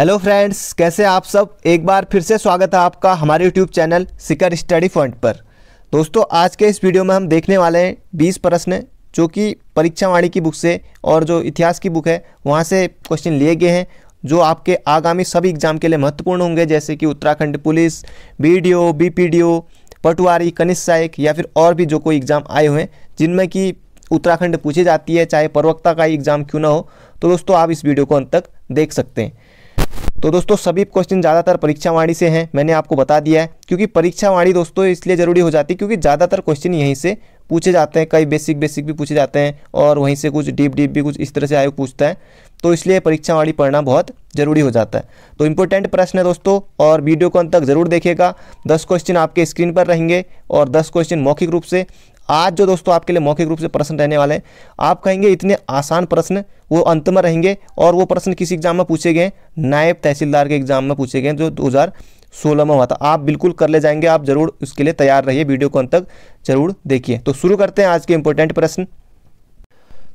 hello friends कैसे आप सब एक बार फिर से स्वागत है आपका हमारे YouTube channel Sikar study fund पर दोस्तों आज के इस वीडियो में हम देखने वाले हैं बीस प्रश्न जो कि वाणी की बुक से और जो इतिहास की बुक है वहाँ से क्वेश्चन लिए गए हैं जो आपके आगामी सभी एग्जाम के लिए महत्वपूर्ण होंगे जैसे कि Uttarakhand police B D O B P D O पटवारी कनिष्ठ सहायक या फिर और भी जो कोई एग्ज़ाम आए हुए हैं जिनमें कि उत्तराखंड पूछी जाती है चाहे प्रवक्ता का एग्ज़ाम क्यों ना हो तो दोस्तों आप इस वीडियो को अंत तक देख सकते हैं तो दोस्तों सभी क्वेश्चन ज़्यादातर परीक्षावाणी से हैं मैंने आपको बता दिया है क्योंकि परीक्षावाणी दोस्तों इसलिए ज़रूरी हो जाती है क्योंकि ज़्यादातर क्वेश्चन यहीं से पूछे जाते हैं कई बेसिक बेसिक भी पूछे जाते हैं और वहीं से कुछ डीप डीप भी कुछ इस तरह से आयोग पूछता है तो इसलिए परीक्षावाणी पढ़ना बहुत ज़रूरी हो जाता है तो इम्पोर्टेंट प्रश्न है दोस्तों और वीडियो को अंत तक ज़रूर देखेगा दस क्वेश्चन आपके स्क्रीन पर रहेंगे और दस क्वेश्चन मौखिक रूप से आज जो दोस्तों आपके लिए मौखिक रूप से प्रश्न रहने वाले हैं आप कहेंगे इतने आसान प्रश्न वो अंत में रहेंगे और वो प्रश्न किसी एग्जाम में पूछे गए नायब तहसीलदार के एग्जाम में पूछे गए जो सोलह में हुआ था आप बिल्कुल कर ले जाएंगे आप जरूर उसके लिए तैयार रहिए वीडियो को अंत तक जरूर देखिए तो शुरू करते हैं आज के इम्पोर्टेंट प्रश्न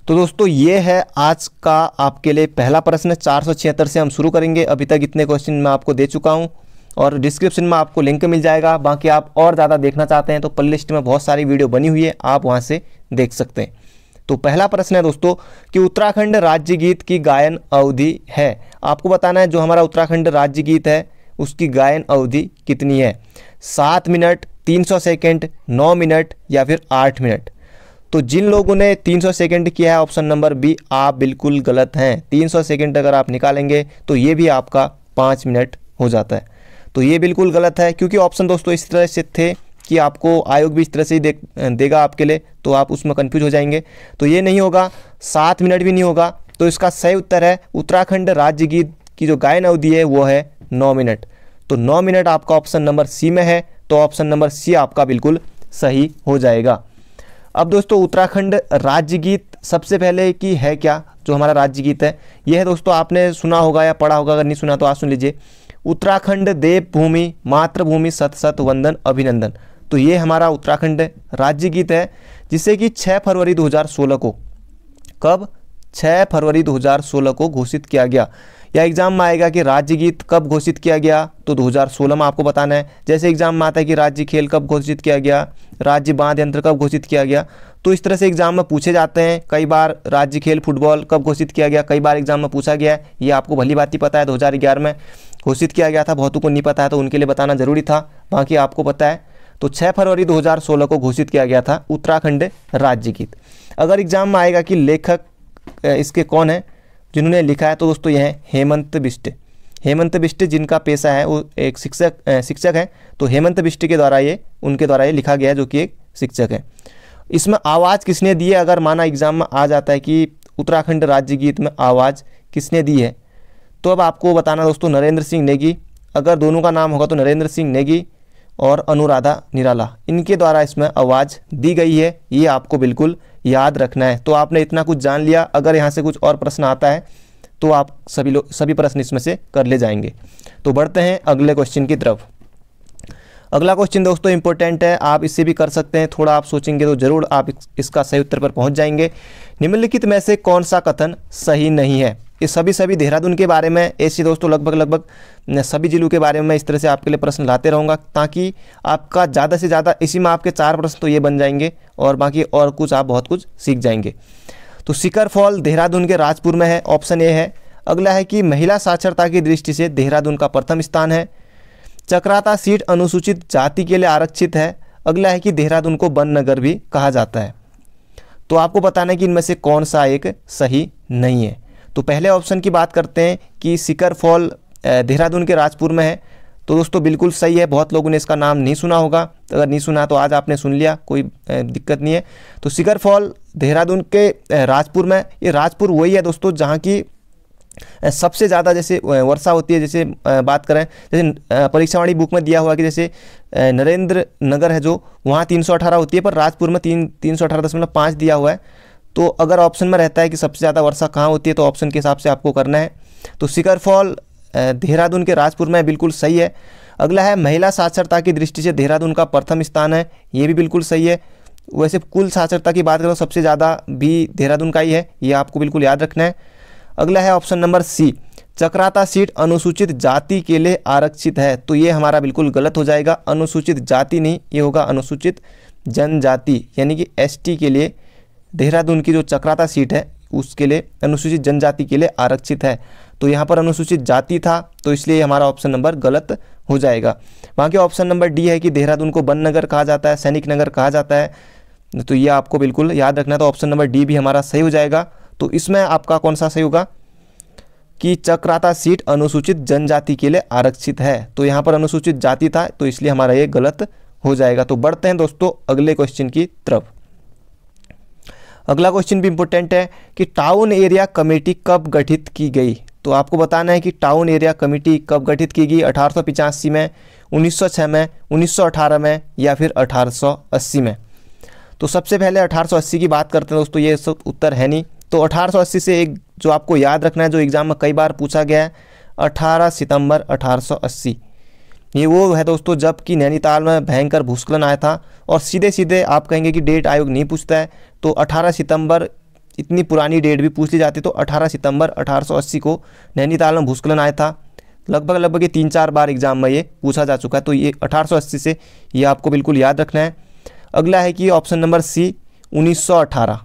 तो दोस्तों ये है आज का आपके लिए पहला प्रश्न चार से हम शुरू करेंगे अभी तक इतने क्वेश्चन मैं आपको दे चुका हूँ और डिस्क्रिप्शन में आपको लिंक मिल जाएगा बाकी आप और ज़्यादा देखना चाहते हैं तो प्ले लिस्ट में बहुत सारी वीडियो बनी हुई है आप वहाँ से देख सकते हैं तो पहला प्रश्न है दोस्तों कि उत्तराखंड राज्य गीत की गायन अवधि है आपको बताना है जो हमारा उत्तराखंड राज्य गीत है उसकी गायन अवधि कितनी है सात मिनट तीन सौ सेकेंड नौ मिनट या फिर आठ मिनट तो जिन लोगों ने तीन सौ सेकेंड किया है ऑप्शन नंबर बी आप बिल्कुल गलत हैं सौ सेकेंड अगर आप निकालेंगे तो ये भी आपका पाँच मिनट हो जाता है तो ये बिल्कुल गलत है क्योंकि ऑप्शन दोस्तों इस तरह से थे कि आपको आयोग भी इस तरह से ही दे, देगा आपके लिए तो आप उसमें कन्फ्यूज हो जाएंगे तो ये नहीं होगा सात मिनट भी नहीं होगा तो इसका सही उत्तर है उत्तराखंड राज्य गीत की जो गायन अवधि है वो है नौ मिनट तो नौ मिनट आपका ऑप्शन नंबर सी में है तो ऑप्शन नंबर सी आपका बिल्कुल सही हो जाएगा अब दोस्तों उत्तराखंड राज्य गीत सबसे पहले कि है क्या जो हमारा राज्य गीत है यह है दोस्तों आपने सुना होगा या पढ़ा होगा अगर नहीं सुना तो आज सुन लीजिए उत्तराखंड देव भूमि मातृभूमि सत सत वंदन अभिनंदन तो ये हमारा उत्तराखंड राज्य गीत है जिसे कि 6 फरवरी 2016 को कब 6 फरवरी 2016 को घोषित किया गया या एग्ज़ाम में आएगा कि राज्य गीत कब घोषित किया गया तो 2016 में आपको बताना है जैसे एग्ज़ाम में आता है कि राज्य खेल कब घोषित किया गया राज्य बांध यंत्र कब घोषित किया गया तो इस तरह से एग्ज़ाम में पूछे जाते हैं कई बार राज्य खेल फुटबॉल कब घोषित किया गया कई बार एग्ज़ाम में पूछा गया है ये आपको भली बात ही पता है दो में घोषित किया गया था बहुतों को नहीं पता है तो उनके लिए बताना जरूरी था बाकी आपको पता है तो 6 फरवरी 2016 को घोषित किया गया था उत्तराखंड राज्य गीत अगर एग्जाम में आएगा कि लेखक इसके कौन है जिन्होंने लिखा है तो दोस्तों यह है हेमंत बिष्ट हेमंत बिष्ट जिनका पेशा है वो एक शिक्षक शिक्षक है तो हेमंत बिष्ट के द्वारा ये उनके द्वारा ये लिखा गया है जो कि एक शिक्षक है इसमें आवाज़ किसने दी है अगर माना एग्जाम में आ जाता है कि उत्तराखंड राज्य गीत में आवाज़ किसने दी है तो अब आपको बताना दोस्तों नरेंद्र सिंह नेगी अगर दोनों का नाम होगा तो नरेंद्र सिंह नेगी और अनुराधा निराला इनके द्वारा इसमें आवाज़ दी गई है ये आपको बिल्कुल याद रखना है तो आपने इतना कुछ जान लिया अगर यहाँ से कुछ और प्रश्न आता है तो आप सभी लोग सभी प्रश्न इसमें से कर ले जाएंगे तो बढ़ते हैं अगले क्वेश्चन की तरफ अगला क्वेश्चन दोस्तों इंपॉर्टेंट है आप इससे भी कर सकते हैं थोड़ा आप सोचेंगे तो ज़रूर आप इसका सही उत्तर पर पहुंच जाएंगे निम्नलिखित में से कौन सा कथन सही नहीं है ये सभी सभी देहरादून के बारे में ऐसे दोस्तों लगभग लगभग सभी जिलों के बारे में मैं इस तरह से आपके लिए प्रश्न लाते रहूँगा ताकि आपका ज़्यादा से ज़्यादा इसी में आपके चार प्रश्न तो ये बन जाएंगे और बाकी और कुछ आप बहुत कुछ सीख जाएंगे तो सिकर फॉल देहरादून के राजपुर में है ऑप्शन ए है अगला है कि महिला साक्षरता की दृष्टि से देहरादून का प्रथम स्थान है चक्राता सीट अनुसूचित जाति के लिए आरक्षित है अगला है कि देहरादून को वन नगर भी कहा जाता है तो आपको बताना है कि इनमें से कौन सा एक सही नहीं है तो पहले ऑप्शन की बात करते हैं कि सिकर फॉल देहरादून के राजपुर में है तो दोस्तों बिल्कुल सही है बहुत लोगों ने इसका नाम नहीं सुना होगा तो अगर नहीं सुना तो आज आपने सुन लिया कोई दिक्कत नहीं है तो सिकर फॉल देहरादून के राजपुर में ये राजपुर वही है दोस्तों जहाँ की सबसे ज़्यादा जैसे वर्षा होती है जैसे बात करें जैसे परीक्षावाणी बुक में दिया हुआ कि जैसे नरेंद्र नगर है जो वहाँ 318 होती है पर राजपुर में तीन तीन दिया हुआ है तो अगर ऑप्शन में रहता है कि सबसे ज़्यादा वर्षा कहाँ होती है तो ऑप्शन के हिसाब से आपको करना है तो शिकरफॉल फॉल देहरादून के राजपुर में बिल्कुल सही है अगला है महिला साक्षरता की दृष्टि से देहरादून का प्रथम स्थान है ये भी बिल्कुल सही है वैसे कुल साक्षरता की बात करो सबसे ज़्यादा भी देहरादून का ही है ये आपको बिल्कुल याद रखना है अगला है option number C Chakrata seat अनुसूचित जाति के लिए आरक्षित है तो ये हमारा बिल्कुल गलत हो जाएगा अनुसूचित जाति नहीं ये होगा अनुसूचित जनजाति यानी कि एसटी के लिए देहरादून की जो चक्राता सीट है उसके लिए अनुसूचित जनजाति के लिए आरक्षित है तो यहाँ पर अनुसूचित जाति था तो इसलिए हमारा ऑप्शन नंबर गलत हो जाएगा बाकी ऑप्शन नंबर डी है कि देहरादून को वन नगर कहा जाता है सैनिक नगर कहा जाता है तो ये आपको बिल्कुल याद रखना तो ऑप्शन नंबर डी भी हमारा सही हो जाएगा तो इसमें आपका कौन सा सही होगा कि चक्राता सीट अनुसूचित जनजाति के लिए आरक्षित है तो यहाँ पर अनुसूचित जाति था तो इसलिए हमारा ये गलत हो जाएगा तो बढ़ते हैं दोस्तों अगले क्वेश्चन की तरफ अगला क्वेश्चन भी इम्पोर्टेंट है कि टाउन एरिया कमेटी कब गठित की गई तो आपको बताना है कि टाउन एरिया कमेटी कब गठित की गई अठारह में 1906 में 1918 में या फिर 1880 में तो सबसे पहले 1880 की बात करते हैं दोस्तों ये सब उत्तर है नहीं तो 1880 से एक जो आपको याद रखना है जो एग्ज़ाम में कई बार पूछा गया है 18 सितंबर 1880 ये वो है दोस्तों जबकि नैनीताल में भयंकर भूस्खलन आया था और सीधे सीधे आप कहेंगे कि डेट आयोग नहीं पूछता है तो 18 सितंबर इतनी पुरानी डेट भी पूछ ली जाती तो 18 सितंबर 1880 को नैनीताल में भूस्खलन आया था लगभग लगभग ये तीन चार बार एग्जाम में ये पूछा जा चुका है तो ये 1880 से ये आपको बिल्कुल याद रखना है अगला है कि ऑप्शन नंबर सी 1918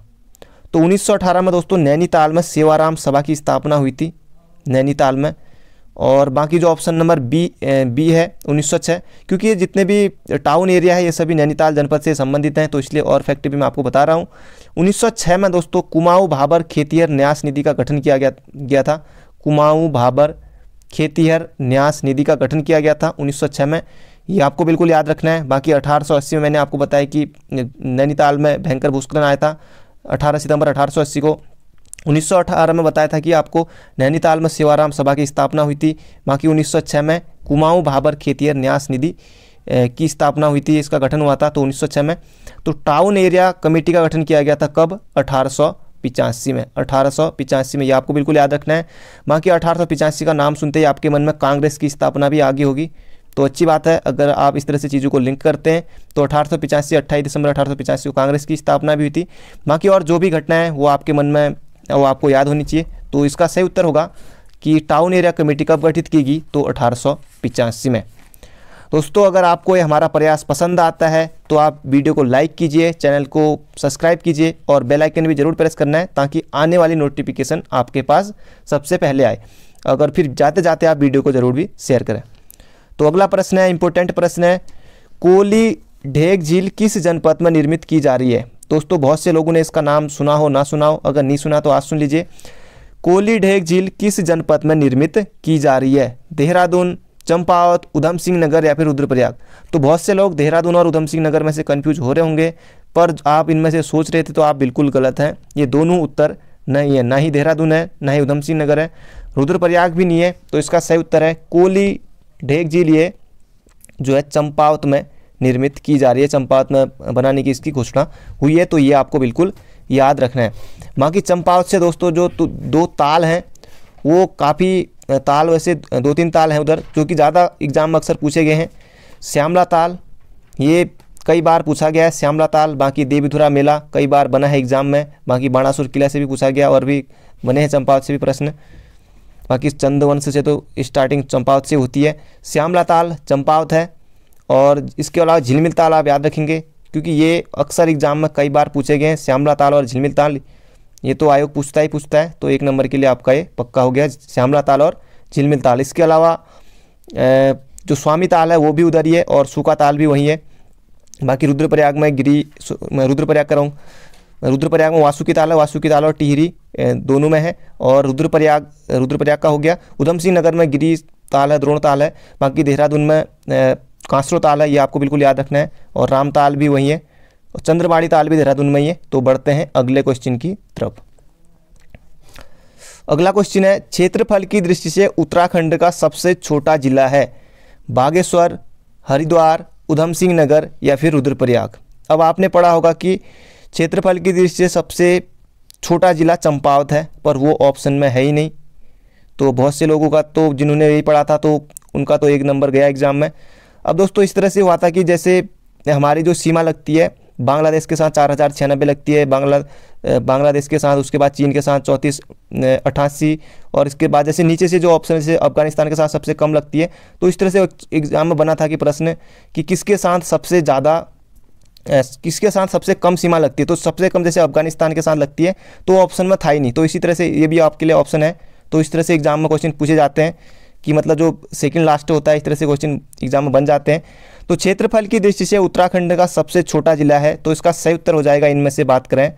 तो 1918 में दोस्तों नैनीताल में सेवाराम सभा की स्थापना हुई थी नैनीताल में और बाकी जो ऑप्शन नंबर बी बी है उन्नीस छः क्योंकि ये जितने भी टाउन एरिया है ये सभी नैनीताल जनपद से संबंधित हैं तो इसलिए और फैक्ट भी मैं आपको बता रहा हूँ 1906 में दोस्तों कुमाऊ भाबर खेतीहर न्यास निधि का गठन किया गया गया था कुमाऊ भाबर खेतीहर न्यास निधि का गठन किया गया था उन्नीस में ये आपको बिल्कुल याद रखना है बाकी अठारह में मैंने आपको बताया कि नैनीताल में भयंकर भूस्खलन आया था अठारह सितंबर अठारह को 1918 में बताया था कि आपको नैनीताल में सेवाराम सभा की स्थापना हुई थी बाकी 1906 में कुमाऊं भाबर खेतियर न्यास निधि की स्थापना हुई थी इसका गठन हुआ था तो 1906 में तो टाउन एरिया कमेटी का गठन किया गया था कब अठारह पिचासी में अठारह में ये आपको बिल्कुल याद रखना है बाकी अठारह का नाम सुनते ही आपके मन में कांग्रेस की स्थापना भी आगे होगी तो अच्छी बात है अगर आप इस तरह से चीज़ों को लिंक करते हैं तो अठारह सौ पिचासी अट्ठाईस दिसंबर अठारह को कांग्रेस की स्थापना भी हुई थी बाकी और जो भी घटनाएं वो आपके मन में वो आपको याद होनी चाहिए तो इसका सही उत्तर होगा कि टाउन एरिया कमेटी कब गठित की गई तो अठारह में दोस्तों अगर आपको ये हमारा प्रयास पसंद आता है तो आप वीडियो को लाइक कीजिए चैनल को सब्सक्राइब कीजिए और बेल आइकन भी ज़रूर प्रेस करना है ताकि आने वाली नोटिफिकेशन आपके पास सबसे पहले आए अगर फिर जाते जाते आप वीडियो को ज़रूर भी शेयर करें तो अगला प्रश्न है इंपॉर्टेंट प्रश्न है कोली ढेक झील किस जनपद में निर्मित की जा रही है दोस्तों बहुत से लोगों ने इसका नाम सुना हो ना सुना हो अगर नहीं सुना तो आज सुन लीजिए कोली ढेक झील किस जनपद में निर्मित की जा रही है देहरादून चंपावत उधम सिंह नगर या फिर रुद्रप्रयाग तो बहुत से लोग देहरादून और उधम सिंह नगर में से कन्फ्यूज हो रहे होंगे पर आप इनमें से सोच रहे थे तो आप बिल्कुल गलत हैं ये दोनों उत्तर नहीं है ना ही देहरादून है ना ही उधम सिंह नगर है रुद्रप्रयाग भी नहीं है तो इसका सही उत्तर है कोली ढेक झील ये जो है चंपावत में निर्मित की जा रही है चंपावत में बनाने की इसकी घोषणा हुई है तो ये आपको बिल्कुल याद रखना है बाकी चंपावत से दोस्तों जो तो दो ताल हैं वो काफ़ी ताल वैसे दो तीन ताल हैं उधर जो कि ज़्यादा एग्जाम में अक्सर पूछे गए हैं श्यामला ताल ये कई बार पूछा गया है श्यामला ताल बाकी देवीधुरा मेला कई बार बना है एग्जाम में बाकी बाणासुर किला से भी पूछा गया और भी बने हैं चंपावत से भी प्रश्न बाकी चंद्रवंश से तो स्टार्टिंग चंपावत से होती है श्यामला ताल चंपावत है और इसके अलावा झिलमिल ताल आप याद रखेंगे क्योंकि ये अक्सर एग्जाम में कई बार पूछे गए हैं श्यामला ताल और झिलमिल ताल ये तो आयोग पूछता ही पूछता है तो एक नंबर के लिए आपका ये पक्का हो गया श्यामला ताल और झिलमिल ताल इसके अलावा जो स्वामी ताल है वो भी उधर ही है और सूखा ताल भी वहीं है बाकी रुद्रप्रयाग में गिरी मैं रुद्रप्रयाग कर रहा हूँ रुद्रप्रयाग में वासुकी ताल है वासुकी ताल और टिहरी दोनों में है और रुद्रप्रयाग रुद्रप्रयाग का हो गया उधम सिंह नगर में गिरी ताल है द्रोण ताल है बाकी देहरादून में कांसरो ताल है ये आपको बिल्कुल याद रखना है और राम ताल भी वही है और चंद्रवाड़ी ताल भी देहरादून में ही है तो बढ़ते हैं अगले क्वेश्चन की तरफ अगला क्वेश्चन है क्षेत्रफल की दृष्टि से उत्तराखंड का सबसे छोटा जिला है बागेश्वर हरिद्वार उधम सिंह नगर या फिर रुद्रप्रयाग अब आपने पढ़ा होगा कि क्षेत्रफल की दृष्टि से सबसे छोटा जिला चंपावत है पर वो ऑप्शन में है ही नहीं तो बहुत से लोगों का तो जिन्होंने यही पढ़ा था तो उनका तो एक नंबर गया एग्ज़ाम में अब दोस्तों इस तरह से हुआ था कि जैसे हमारी जो सीमा लगती है बांग्लादेश के साथ चार हज़ार छियानबे लगती है बांग्ला बांग्लादेश के साथ उसके बाद चीन के साथ चौंतीस अट्ठासी और इसके बाद जैसे नीचे से जो ऑप्शन से अफगानिस्तान के साथ सबसे कम लगती है तो इस तरह से एग्ज़ाम में बना था कि प्रश्न कि किसके साथ सबसे ज़्यादा किसके साथ सबसे कम सीमा लगती है तो सबसे कम जैसे अफगानिस्तान के साथ लगती है तो ऑप्शन में था ही नहीं तो इसी तरह से ये भी आपके लिए ऑप्शन है तो इस तरह से एग्जाम में क्वेश्चन पूछे जाते हैं कि मतलब जो सेकंड लास्ट होता है इस तरह से क्वेश्चन एग्जाम में बन जाते हैं तो क्षेत्रफल की दृष्टि से उत्तराखंड का सबसे छोटा जिला है तो इसका सही उत्तर हो जाएगा इनमें से बात करें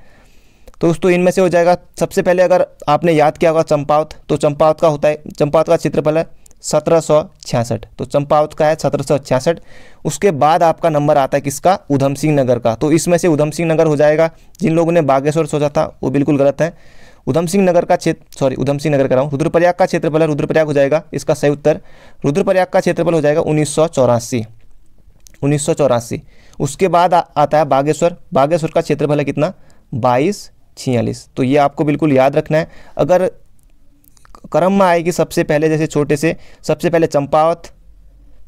तो दोस्तों इनमें से हो जाएगा सबसे पहले अगर आपने याद किया होगा चंपावत तो चंपावत का होता है चंपावत का क्षेत्रफल है सत्रह सौ छियासठ तो चंपावत का है सत्रह सौ छियासठ उसके बाद आपका नंबर आता है किसका उधम सिंह नगर का तो इसमें से उधम सिंह नगर हो जाएगा जिन लोगों ने बागेश्वर सोचा था वो बिल्कुल गलत है उधम सिंह नगर का क्षेत्र सॉरी उधम सिंह नगर कराऊँ रुद्रप्रयाग का क्षेत्रफल है रुद्रप्रयाग हो जाएगा इसका सही उत्तर रुद्रप्रयाग का क्षेत्रफल हो जाएगा उन्नीस सौ चौरासी उन्नीस सौ चौरासी उसके बाद आ, आता है बागेश्वर बागेश्वर का क्षेत्रफल है कितना बाईस छियालीस तो ये आपको बिल्कुल याद रखना है अगर क्रम में आएगी सबसे पहले जैसे छोटे से सबसे पहले चंपावत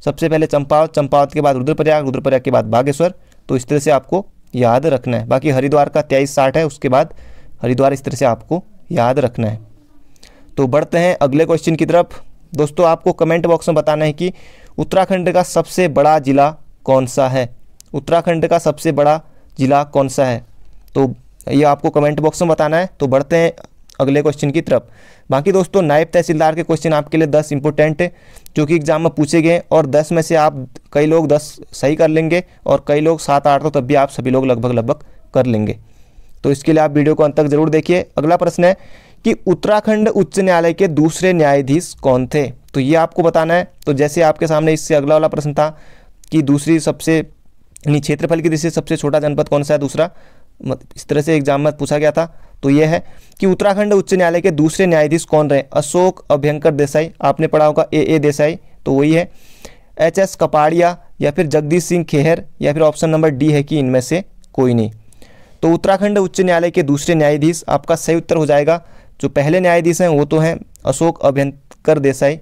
सबसे पहले चंपावत चंपावत के बाद रुद्रप्रयाग रुद्रप्रयाग के बाद बागेश्वर तो इस तरह से आपको याद रखना है बाकी हरिद्वार का तेईस साठ है उसके बाद हरिद्वार इस तरह से आपको याद रखना है तो बढ़ते हैं अगले क्वेश्चन की तरफ दोस्तों आपको कमेंट बॉक्स में बताना है कि उत्तराखंड का सबसे बड़ा ज़िला कौन सा है उत्तराखंड का सबसे बड़ा ज़िला कौन सा है तो ये आपको कमेंट बॉक्स में बताना है तो बढ़ते हैं अगले क्वेश्चन की तरफ बाकी दोस्तों नायब तहसीलदार के क्वेश्चन आपके लिए दस इंपॉर्टेंट है जो कि एग्जाम में पूछे गए और दस में से आप कई लोग दस सही कर लेंगे और कई लोग सात आठ तो तब भी आप सभी लोग लगभग लगभग कर लेंगे तो इसके लिए आप वीडियो को अंत तक जरूर देखिए अगला प्रश्न है कि उत्तराखंड उच्च न्यायालय के दूसरे न्यायाधीश कौन थे तो ये आपको बताना है तो जैसे आपके सामने इससे अगला वाला प्रश्न था कि दूसरी सबसे यानी क्षेत्रफल की दृष्टि सबसे छोटा जनपद कौन सा है दूसरा इस तरह से एग्जाम में पूछा गया था तो ये है कि उत्तराखंड उच्च न्यायालय के दूसरे न्यायाधीश कौन रहे अशोक अभ्यंकर देसाई आपने पढ़ा होगा ए ए देसाई तो वही है एच एस कपाड़िया या फिर जगदीश सिंह खेहर या फिर ऑप्शन नंबर डी है कि इनमें से कोई नहीं तो उत्तराखंड उच्च न्यायालय के दूसरे न्यायाधीश आपका सही उत्तर हो जाएगा जो पहले न्यायाधीश हैं वो तो हैं अशोक अभ्यंकर देसाई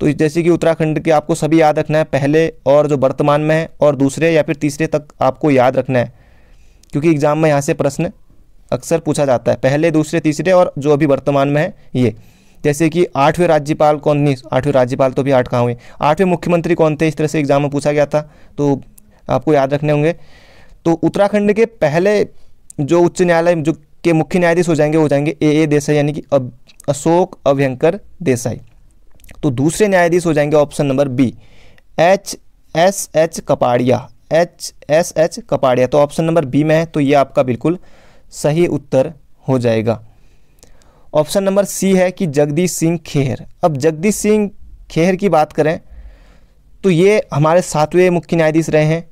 तो जैसे कि उत्तराखंड के आपको सभी याद रखना है पहले और जो वर्तमान में है और दूसरे या फिर तीसरे तक आपको याद रखना है क्योंकि एग्ज़ाम में यहाँ से प्रश्न अक्सर पूछा जाता है पहले दूसरे तीसरे और जो अभी वर्तमान में है ये जैसे कि आठवें राज्यपाल कौन नहीं आठवें राज्यपाल तो भी आठ कहाँ हुए आठवें मुख्यमंत्री कौन थे इस तरह से एग्ज़ाम में पूछा गया था तो आपको याद रखने होंगे तो उत्तराखंड के पहले जो उच्च न्यायालय जो के मुख्य न्यायाधीश हो जाएंगे हो जाएंगे ए ए देसाई यानी कि अब अशोक अभ्यंकर देसाई तो दूसरे न्यायाधीश हो जाएंगे option number B H S H Kapadia H S H Kapadia तो ऑप्शन नंबर बी में है तो ये आपका बिल्कुल सही उत्तर हो जाएगा ऑप्शन नंबर सी है कि जगदीश सिंह खेहर अब जगदीश सिंह खेहर की बात करें तो ये हमारे सातवें मुख्य न्यायाधीश रहे हैं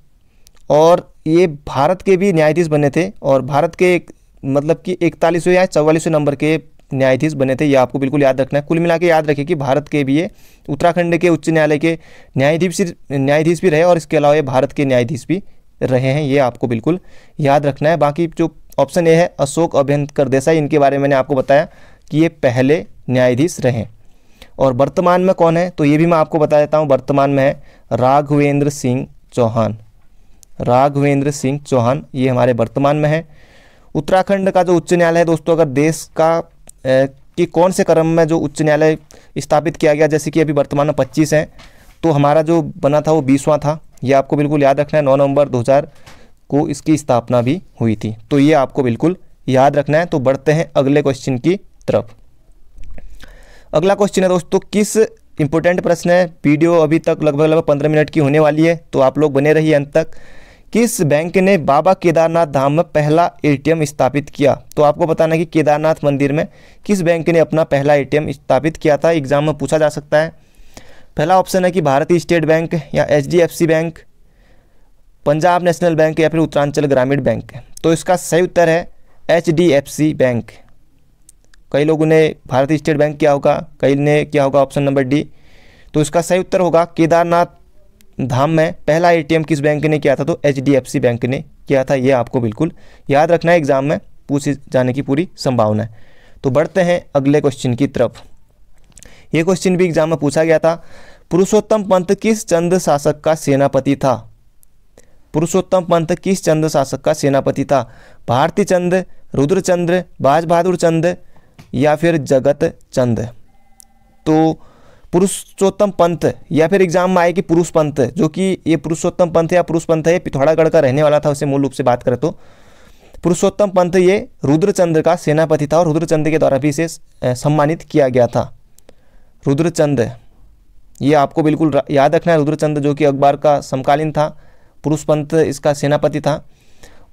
और ये भारत के भी न्यायाधीश बने थे और भारत के मतलब कि इकतालीसवें या चौवालीसवें नंबर के न्यायाधीश बने थे ये आपको बिल्कुल याद रखना है कुल मिला के याद रखिए कि भारत के भी ये उत्तराखंड के उच्च न्यायालय के न्यायाधीश न्यायाधीश भी रहे और इसके अलावा ये भारत के न्यायाधीश भी रहे हैं ये आपको बिल्कुल याद रखना है बाकी जो ऑप्शन ए है अशोक अभ्यंकर देसाई इनके बारे में मैंने आपको बताया कि ये पहले न्यायाधीश रहे और वर्तमान में कौन है तो ये भी मैं आपको बता देता हूँ वर्तमान में है राघवेंद्र सिंह चौहान राघवेंद्र सिंह चौहान ये हमारे वर्तमान में है उत्तराखंड का जो उच्च न्यायालय है दोस्तों अगर देश का ए, कि कौन से क्रम में जो उच्च न्यायालय स्थापित किया गया जैसे कि अभी वर्तमान में पच्चीस हैं तो हमारा जो बना था वो बीसवां था ये आपको बिल्कुल याद रखना है नौ नवंबर 2000 को इसकी स्थापना भी हुई थी तो ये आपको बिल्कुल याद रखना है तो बढ़ते हैं अगले क्वेश्चन की तरफ अगला क्वेश्चन है दोस्तों किस इंपॉर्टेंट प्रश्न है वीडियो अभी तक लगभग लगभग पंद्रह मिनट की होने वाली है तो आप लोग बने रहिए अंत तक किस बैंक ने बाबा केदारनाथ धाम में पहला एटीएम स्थापित किया तो आपको बताना कि केदारनाथ मंदिर में किस बैंक ने अपना पहला एटीएम स्थापित किया था एग्जाम में पूछा जा सकता है पहला ऑप्शन है कि भारतीय स्टेट बैंक या HDFC bank Punjab national bank या फिर उत्तरांचल ग्रामीण बैंक तो इसका सही उत्तर है एच बैंक कई लोगों ने भारतीय स्टेट बैंक किया होगा कई ने किया होगा ऑप्शन नंबर डी तो इसका सही उत्तर होगा केदारनाथ धाम में पहला एटीएम किस बैंक ने किया था तो एच बैंक ने किया था ये आपको बिल्कुल याद रखना है एग्ज़ाम में पूछे जाने की पूरी संभावना है तो बढ़ते हैं अगले क्वेश्चन की तरफ ये क्वेश्चन भी एग्जाम में पूछा गया था पुरुषोत्तम पंत किस चंद शासक का सेनापति था पुरुषोत्तम पंत किस चंद शासक का सेनापति था भारती चंद रुद्रचंद्र बाज बहादुर चंद या फिर जगत चंद तो पुरुषोत्तम पंथ या फिर एग्जाम में आए कि पुरुष पंथ जो कि ये पुरुषोत्तम पंथ या पुरुष पंथ है पिथौरागढ़ का रहने वाला था उसे मूल रूप से बात करें तो पुरुषोत्तम पंथ ये रुद्रचंद्र का सेनापति था और रुद्रचंद्र के द्वारा भी इसे सम्मानित किया गया था रुद्रचंद ये आपको बिल्कुल याद रखना है रुद्रचंद जो कि अखबार का समकालीन था पुरुष पंथ इसका सेनापति था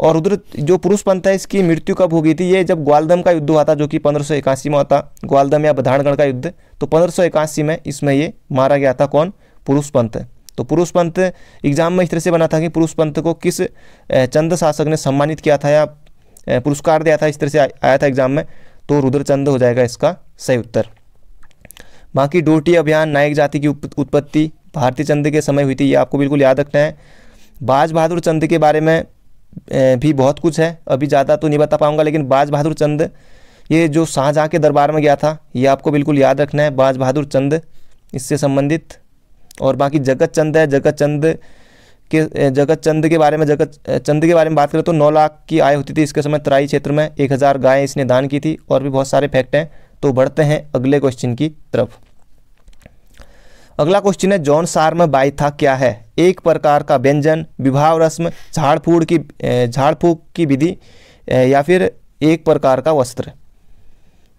और उधर जो पुरुष पंथ है इसकी मृत्यु कब हो गई थी ये जब ग्वालदम का युद्ध हुआ था जो कि पंद्रह में होता ग्वालदम या बधानगढ़ का युद्ध तो पंद्रह में इसमें ये मारा गया था कौन पुरुष पंथ तो पुरुष पंथ एग्जाम में इस तरह से बना था कि पुरुष पंथ को किस चंद शासक ने सम्मानित किया था या पुरस्कार दिया था इस तरह से आया था एग्जाम में तो रुद्रचंद हो जाएगा इसका सही उत्तर बाकी डोटी अभियान नायक जाति की उत्पत्ति भारतीय चंद के समय हुई थी ये आपको बिल्कुल याद रखना है बाज बहादुर चंद के बारे में भी बहुत कुछ है अभी ज़्यादा तो नहीं बता पाऊँगा लेकिन बाज बहादुर चंद ये जो शाहजहाँ के दरबार में गया था ये आपको बिल्कुल याद रखना है बाज बहादुर चंद इससे संबंधित और बाकी जगत चंद है जगत चंद के जगत चंद के बारे में जगत चंद के बारे में बात करें तो नौ लाख की आय होती थी इसके समय तराई क्षेत्र में एक हज़ार गायें इसने दान की थी और भी बहुत सारे फैक्ट हैं तो बढ़ते हैं अगले क्वेश्चन की तरफ अगला क्वेश्चन है जॉन सार्म बाइथा क्या है एक प्रकार का व्यंजन विवाह रस्म झाड़ की झाड़ की विधि या फिर एक प्रकार का वस्त्र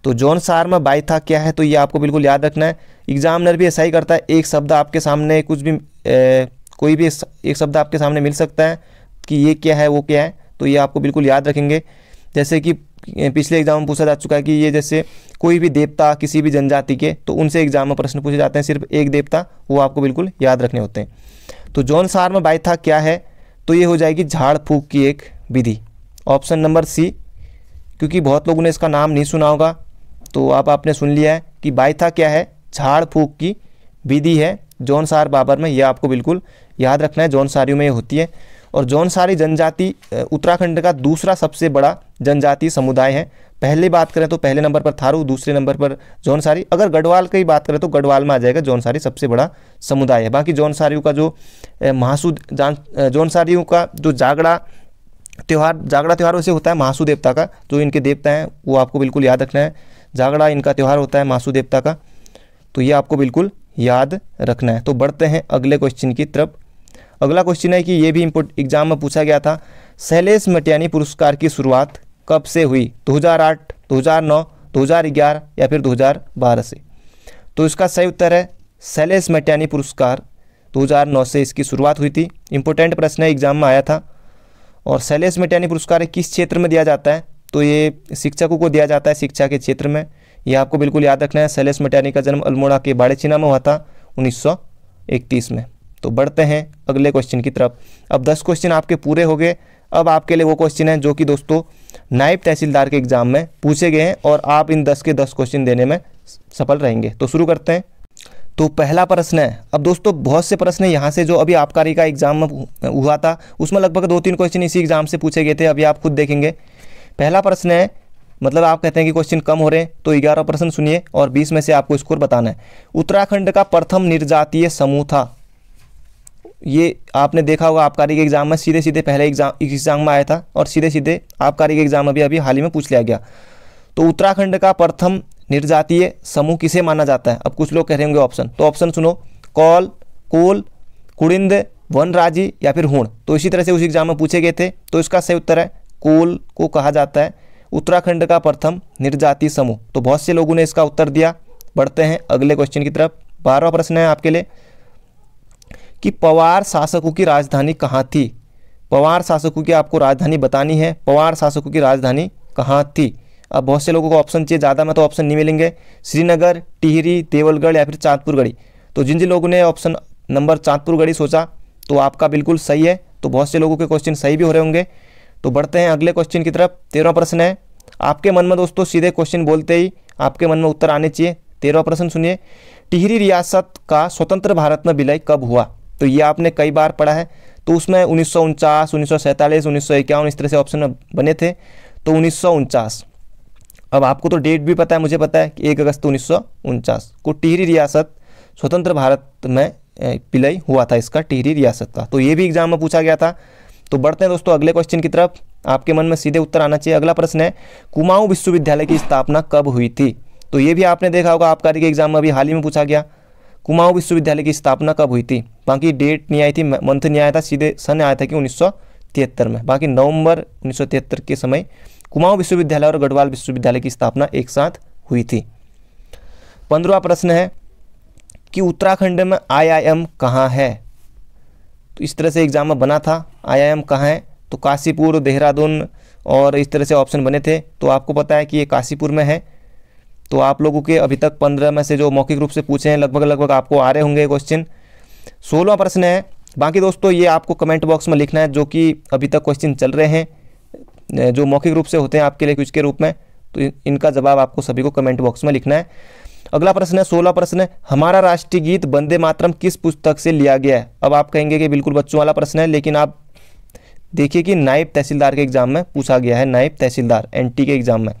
तो जॉन सार्म बाइथा क्या है तो ये आपको बिल्कुल याद रखना है एग्जामिनर भी ऐसा ही करता है एक शब्द आपके सामने कुछ भी ए, कोई भी एक शब्द आपके सामने मिल सकता है कि ये क्या है वो क्या है तो ये आपको बिल्कुल याद रखेंगे जैसे कि पिछले एग्जाम में पूछा जा चुका है कि ये जैसे कोई भी देवता किसी भी जनजाति के तो उनसे एग्जाम में प्रश्न पूछे जाते हैं सिर्फ एक देवता वो आपको बिल्कुल याद रखने होते हैं तो जौन में बाइथा क्या है तो ये हो जाएगी झाड़ फूक की एक विधि ऑप्शन नंबर सी क्योंकि बहुत लोगों ने इसका नाम नहीं सुना होगा तो आप आपने सुन लिया है कि बाइथा क्या है झाड़ फूक की विधि है जौन सार बाबर में यह आपको बिल्कुल याद रखना है जौन सारियों में ये होती है और जौनसारी जनजाति उत्तराखंड का दूसरा सबसे बड़ा जनजातीय समुदाय है पहले बात करें तो पहले नंबर पर थारू दूसरे नंबर पर जौनसारी अगर गढ़वाल की बात करें तो गढ़वाल में आ जाएगा जौनसारी सबसे बड़ा समुदाय है बाकी जौनसारियों का जो महासू जान जौनसारियों का जो जागड़ा त्यौहार जागड़ा त्यौहार वैसे होता है महासू देवता का जो इनके देवता हैं वो आपको बिल्कुल याद रखना है जागड़ा इनका त्यौहार होता है महासू देवता का तो ये आपको बिल्कुल याद रखना है तो बढ़ते हैं अगले क्वेश्चन की तरफ अगला क्वेश्चन है कि ये भी इम्पोर्ट एग्जाम में पूछा गया था शैलेश मटियानी पुरस्कार की शुरुआत कब से हुई 2008, 2009, 2011 या फिर 2012 से तो इसका सही उत्तर है शैलेश मटियानी पुरस्कार 2009 से इसकी शुरुआत हुई थी इम्पोर्टेंट प्रश्न एग्जाम में आया था और शैलेश मटियानी पुरस्कार किस क्षेत्र में दिया जाता है तो ये शिक्षकों को दिया जाता है शिक्षा के क्षेत्र में ये आपको बिल्कुल याद रखना है शैलेश मटियानी का जन्म अल्मोड़ा के बाड़ेचीना में हुआ था उन्नीस में तो बढ़ते हैं अगले क्वेश्चन की तरफ अब दस क्वेश्चन आपके पूरे हो गए अब आपके लिए वो क्वेश्चन है जो कि दोस्तों नायब तहसीलदार के एग्ज़ाम में पूछे गए हैं और आप इन दस के दस क्वेश्चन देने में सफल रहेंगे तो शुरू करते हैं तो पहला प्रश्न है अब दोस्तों बहुत से प्रश्न यहाँ से जो अभी आबकारी का एग्ज़ाम में हुआ था उसमें लगभग दो तीन क्वेश्चन इसी एग्ज़ाम से पूछे गए थे अभी आप खुद देखेंगे पहला प्रश्न है मतलब आप कहते हैं कि क्वेश्चन कम हो रहे हैं तो ग्यारह प्रश्न सुनिए और बीस में से आपको स्कोर बताना है उत्तराखंड का प्रथम निर्जातीय समूह था ये आपने देखा होगा आबकारी के एग्ज़ाम में सीधे सीधे पहले एग्जाम एग्ज़ाम में आया था और सीधे सीधे आबकारी के एग्ज़ाम में अभी हाल ही में पूछ लिया गया तो उत्तराखंड का प्रथम निर्जातीय समूह किसे माना जाता है अब कुछ लोग कह रहे होंगे ऑप्शन तो ऑप्शन सुनो कॉल कोल कुड़िंद वनराजी या फिर हुण तो इसी तरह से उस एग्ज़ाम में पूछे गए थे तो इसका सही उत्तर है कोल को कहा जाता है उत्तराखंड का प्रथम निर्जातीय समूह तो बहुत से लोगों ने इसका उत्तर दिया बढ़ते हैं अगले क्वेश्चन की तरफ बारहवा प्रश्न है आपके लिए कि पवार शासकों की राजधानी कहाँ थी पवार शासकों की आपको राजधानी बतानी है पवार शासकों की राजधानी कहाँ थी अब बहुत से लोगों को ऑप्शन चाहिए ज़्यादा में तो ऑप्शन नहीं मिलेंगे श्रीनगर टिहरी देवलगढ़ या फिर चाँदपुर गढ़ी तो जिन जिन लोगों ने ऑप्शन नंबर चाँदपुर गढ़ी सोचा तो आपका बिल्कुल सही है तो बहुत से लोगों के क्वेश्चन सही भी हो रहे होंगे तो बढ़ते हैं अगले क्वेश्चन की तरफ तेरह प्रश्न है आपके मन में दोस्तों सीधे क्वेश्चन बोलते ही आपके मन में उत्तर आने चाहिए तेरह प्रश्न सुनिए टिहरी रियासत का स्वतंत्र भारत में विलय कब हुआ तो ये आपने कई बार पढ़ा है तो उसमें उन्नीस सौ उनचास उन्नीस सौ सैंतालीस उन्नीस सौ इक्यावन इस तरह से ऑप्शन बने थे तो उन्नीस सौ उनचास अब आपको तो डेट भी पता है मुझे पता है कि एक अगस्त उन्नीस सौ उनचास को टिहरी रियासत स्वतंत्र भारत में पिलई हुआ था इसका टिहरी रियासत का तो ये भी एग्जाम में पूछा गया था तो बढ़ते हैं दोस्तों अगले क्वेश्चन की तरफ आपके मन में सीधे उत्तर आना चाहिए अगला प्रश्न है कुमाऊं विश्वविद्यालय की स्थापना कब हुई थी तो ये भी आपने देखा होगा आपका एग्जाम में अभी हाल ही में पूछा गया कुमाऊं विश्वविद्यालय की स्थापना कब हुई थी बाकी डेट नहीं आई थी मंथ नहीं आया था सीधे सन आया था कि उन्नीस में बाकी नवंबर उन्नीस के समय कुमाऊं विश्वविद्यालय और गढ़वाल विश्वविद्यालय की स्थापना एक साथ हुई थी पंद्रवा प्रश्न है कि उत्तराखंड में आईआईएम कहाँ है तो इस तरह से एग्जाम में बना था आईआईएम कहाँ है तो काशीपुर देहरादून और इस तरह से ऑप्शन बने थे तो आपको पता है कि ये काशीपुर में है तो आप लोगों के अभी तक पंद्रह में से जो मौखिक रूप से पूछे हैं लगभग लगभग आपको आ रहे होंगे क्वेश्चन सोलवा प्रश्न है बाकी दोस्तों ये आपको कमेंट बॉक्स में लिखना है जो कि अभी तक क्वेश्चन चल रहे हैं जो मौखिक रूप से होते हैं आपके लिए क्विज के रूप में तो इनका जवाब आपको सभी को कमेंट बॉक्स में लिखना है अगला प्रश्न है सोलह प्रश्न है हमारा राष्ट्रीय गीत बंदे मातरम किस पुस्तक से लिया गया है अब आप कहेंगे कि बिल्कुल बच्चों वाला प्रश्न है लेकिन आप देखिए कि नायब तहसीलदार के एग्जाम में पूछा गया है नायब तहसीलदार एनटी के एग्जाम में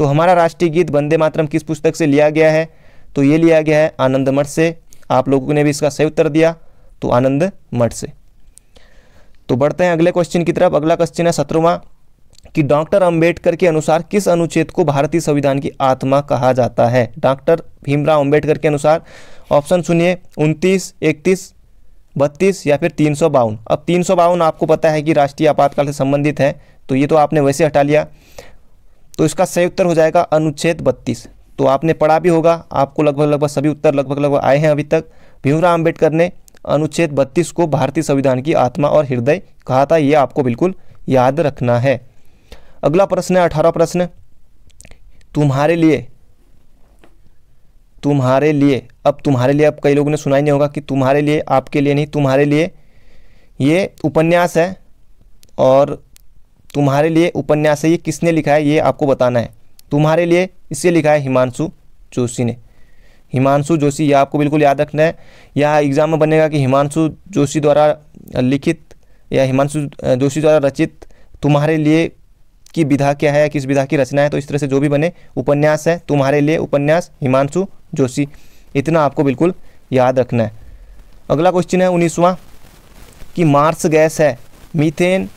तो हमारा राष्ट्रीय गीत वंदे मातरम किस पुस्तक से लिया गया है तो ये लिया गया है आनंद मठ से आप लोगों ने भी इसका सही उत्तर दिया तो आनंद मठ से तो बढ़ते हैं अगले क्वेश्चन की तरफ अगला क्वेश्चन है सत्रवा कि डॉक्टर अंबेडकर के अनुसार किस अनुच्छेद को भारतीय संविधान की आत्मा कहा जाता है डॉक्टर भीमराव अंबेडकर के अनुसार ऑप्शन सुनिए उनतीस इकतीस बत्तीस या फिर तीन सौ बावन अब तीन सौ बावन आपको पता है कि राष्ट्रीय आपातकाल से संबंधित है तो ये तो आपने वैसे हटा लिया तो इसका सही उत्तर हो जाएगा अनुच्छेद बत्तीस तो आपने पढ़ा भी होगा आपको लगभग लगभग सभी उत्तर लगभग लगभग आए हैं अभी तक भीमराव अम्बेडकर ने अनुच्छेद बत्तीस को भारतीय संविधान की आत्मा और हृदय कहा था ये आपको बिल्कुल याद रखना है अगला प्रश्न है अठारह प्रश्न तुम्हारे लिए तुम्हारे लिए अब तुम्हारे लिए अब कई लोगों ने सुना ही नहीं होगा कि तुम्हारे लिए आपके लिए नहीं तुम्हारे लिए ये उपन्यास है और तुम्हारे लिए उपन्यास है ये किसने लिखा है ये आपको बताना है तुम्हारे लिए इसे लिखा है हिमांशु जोशी ने हिमांशु जोशी यह आपको बिल्कुल याद रखना है यह एग्ज़ाम में बनेगा कि हिमांशु जोशी द्वारा लिखित या हिमांशु जोशी द्वारा रचित तुम्हारे लिए की विधा क्या है या किस विधा की रचना है तो इस तरह से जो भी बने उपन्यास है तुम्हारे लिए उपन्यास हिमांशु जोशी इतना आपको बिल्कुल याद रखना है अगला क्वेश्चन है उन्नीसवां कि मार्स गैस है मीथेन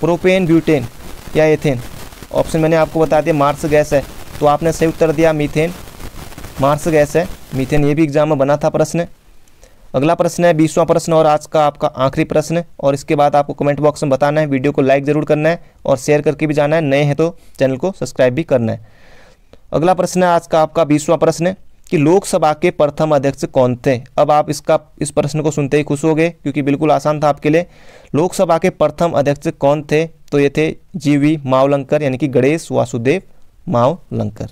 प्रोपेन ब्यूटेन या एथेन ऑप्शन मैंने आपको बता दिया मार्स गैस है तो आपने सही उत्तर दिया मीथेन मार्स गैस है मीथेन ये भी एग्जाम में बना था प्रश्न अगला प्रश्न है बीसवां प्रश्न और आज का आपका आखिरी प्रश्न और इसके बाद आपको कमेंट बॉक्स में बताना है वीडियो को लाइक ज़रूर करना है और शेयर करके भी जाना है नए हैं तो चैनल को सब्सक्राइब भी करना है अगला प्रश्न है आज का आपका बीसवां प्रश्न कि लोकसभा के प्रथम अध्यक्ष कौन थे अब आप इसका इस प्रश्न को सुनते ही खुश हो गए क्योंकि बिल्कुल आसान था आपके लिए लोकसभा के प्रथम अध्यक्ष कौन थे तो ये थे जी वी मावलंकर यानी कि गणेश वासुदेव मावलंकर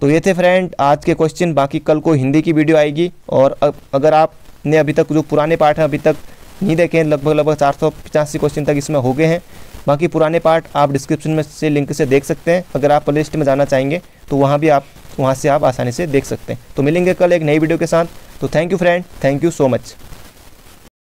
तो ये थे फ्रेंड आज के क्वेश्चन बाकी कल को हिंदी की वीडियो आएगी और अगर आपने अभी तक जो पुराने पाठ हैं अभी तक नहीं देखे लगभग लगभग चार सौ पचासी क्वेश्चन तक इसमें हो गए हैं बाकी पुराने पार्ट आप डिस्क्रिप्शन में से लिंक से देख सकते हैं अगर आप प्ले में जाना चाहेंगे तो वहाँ भी आप वहाँ से आप आसानी से देख सकते हैं तो मिलेंगे कल एक नई वीडियो के साथ तो thank you friend thank you so much